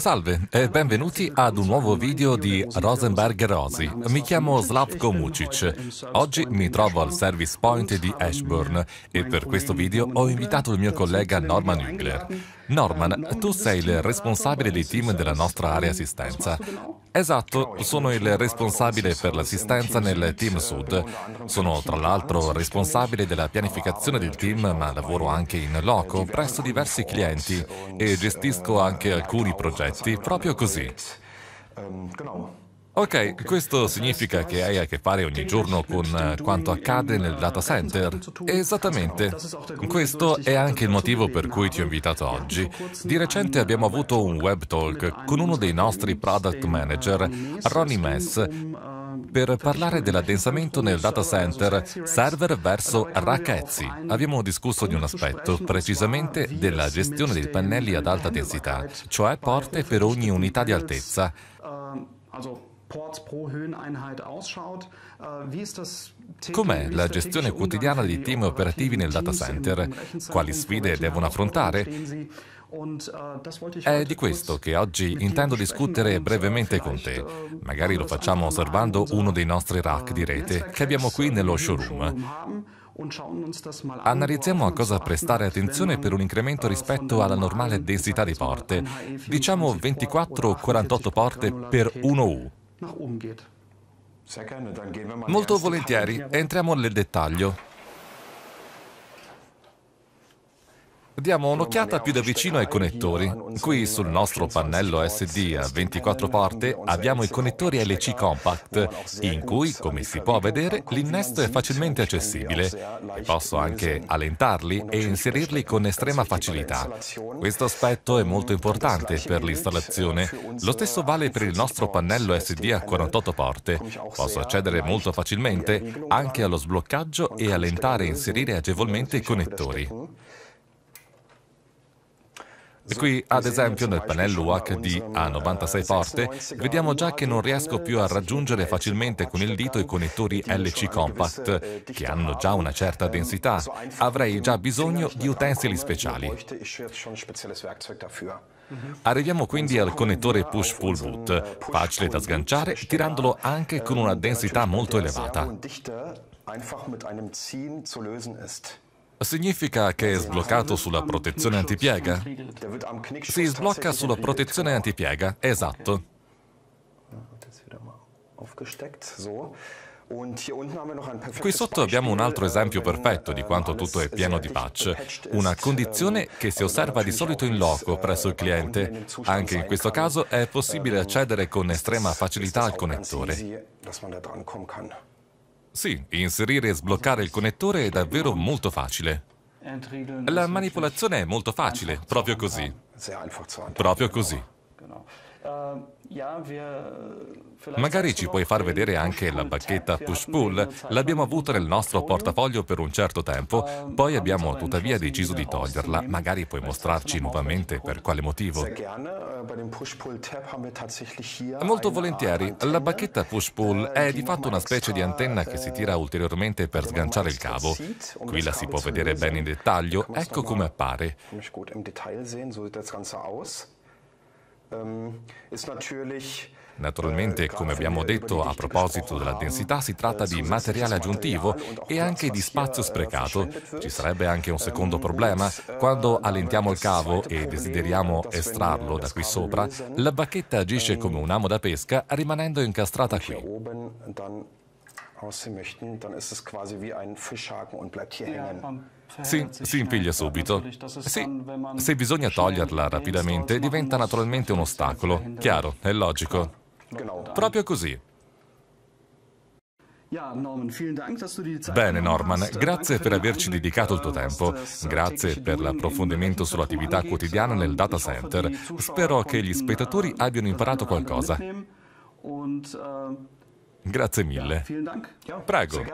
Salve e benvenuti ad un nuovo video di Rosenberg Rosi. Mi chiamo Slavko Mucic. Oggi mi trovo al service point di Ashburn e per questo video ho invitato il mio collega Norman Hügler. Norman, tu sei il responsabile dei team della nostra area assistenza. Esatto, sono il responsabile per l'assistenza nel Team Sud. Sono tra l'altro responsabile della pianificazione del team, ma lavoro anche in loco presso diversi clienti e gestisco anche alcuni progetti proprio così. Ehm, Ok, questo significa che hai a che fare ogni giorno con eh, quanto accade nel data center? Esattamente. Questo è anche il motivo per cui ti ho invitato oggi. Di recente abbiamo avuto un web talk con uno dei nostri product manager, Ronnie Mess, per parlare dell'addensamento nel data center server verso racchezzi. Abbiamo discusso di un aspetto, precisamente della gestione dei pannelli ad alta densità, cioè porte per ogni unità di altezza. Äh, Com'è la gestione quotidiana di team operativi nel data center? Quali sfide devono affrontare? Äh, È di questo che oggi intendo discutere äh, brevemente con te. Magari lo facciamo osservando uno dei nostri rack di rete che abbiamo qui nello showroom. Analizziamo a cosa prestare attenzione per un incremento rispetto alla normale densità di porte, diciamo 24 48 porte per 1U. Molto volentieri, entriamo nel dettaglio. Diamo un'occhiata più da vicino ai connettori. Qui sul nostro pannello SD a 24 porte abbiamo i connettori LC Compact, in cui, come si può vedere, l'innesto è facilmente accessibile e posso anche allentarli e inserirli con estrema facilità. Questo aspetto è molto importante per l'installazione. Lo stesso vale per il nostro pannello SD a 48 porte. Posso accedere molto facilmente anche allo sbloccaggio e allentare e inserire agevolmente i connettori qui, ad esempio, nel pannello UHD a 96 eh, porte, vediamo già che non riesco più a raggiungere facilmente con il dito i connettori LC Compact, eh, che hanno già una certa eh, densità. Avrei già bisogno di utensili speciali. Mhm. Arriviamo quindi al connettore push-pull boot, facile da sganciare, tirandolo anche con una densità molto ehm, elevata. Significa che è sbloccato sulla protezione antipiega? Si sblocca sulla protezione antipiega, esatto. Qui sotto abbiamo un altro esempio perfetto di quanto tutto è pieno di patch, una condizione che si osserva di solito in loco presso il cliente. Anche in questo caso è possibile accedere con estrema facilità al connettore. Sì, inserire e sbloccare il connettore è davvero molto facile. La manipolazione è molto facile, proprio così. Proprio così. Ehm, äh, magari ci puoi far vedere anche la bacchetta push-pull, l'abbiamo avuta nel nostro portafoglio per un certo tempo, ehm, poi abbiamo tuttavia deciso di toglierla, magari puoi mostrarci nuovamente per quale motivo. Äh, Molto volentieri, la bacchetta push-pull äh, è di fatto una specie di antenna che si tira ulteriormente per sganciare il cavo. Um Qui la si può vedere bene in dettaglio, ecco come appare. Ehm, Naturalmente, äh, come abbiamo detto a proposito della densità, si tratta äh, di materiale aggiuntivo e anche di spazio äh, sprecato. Ci sarebbe anche un secondo ähm, problema. Quando allentiamo il cavo e desideriamo estrarlo da qui sopra, la bacchetta agisce come ähm, un amo da pesca rimanendo incastrata qui auszumischen, dann ist es quasi wie ein Fischhaken und bleibt hier hängen. Sì, si impiglia subito. Sì, se bisogna toglierla rapidamente diventa naturalmente un ostacolo. Chiaro, è logico. Proprio così. Bene Norman, äh, grazie per averci dedicato il tuo äh, tempo, äh, grazie per l'approfondimento sull'attività quotidiana nel data center. Spero che gli spettatori abbiano imparato qualcosa. Grazie mille. Prego.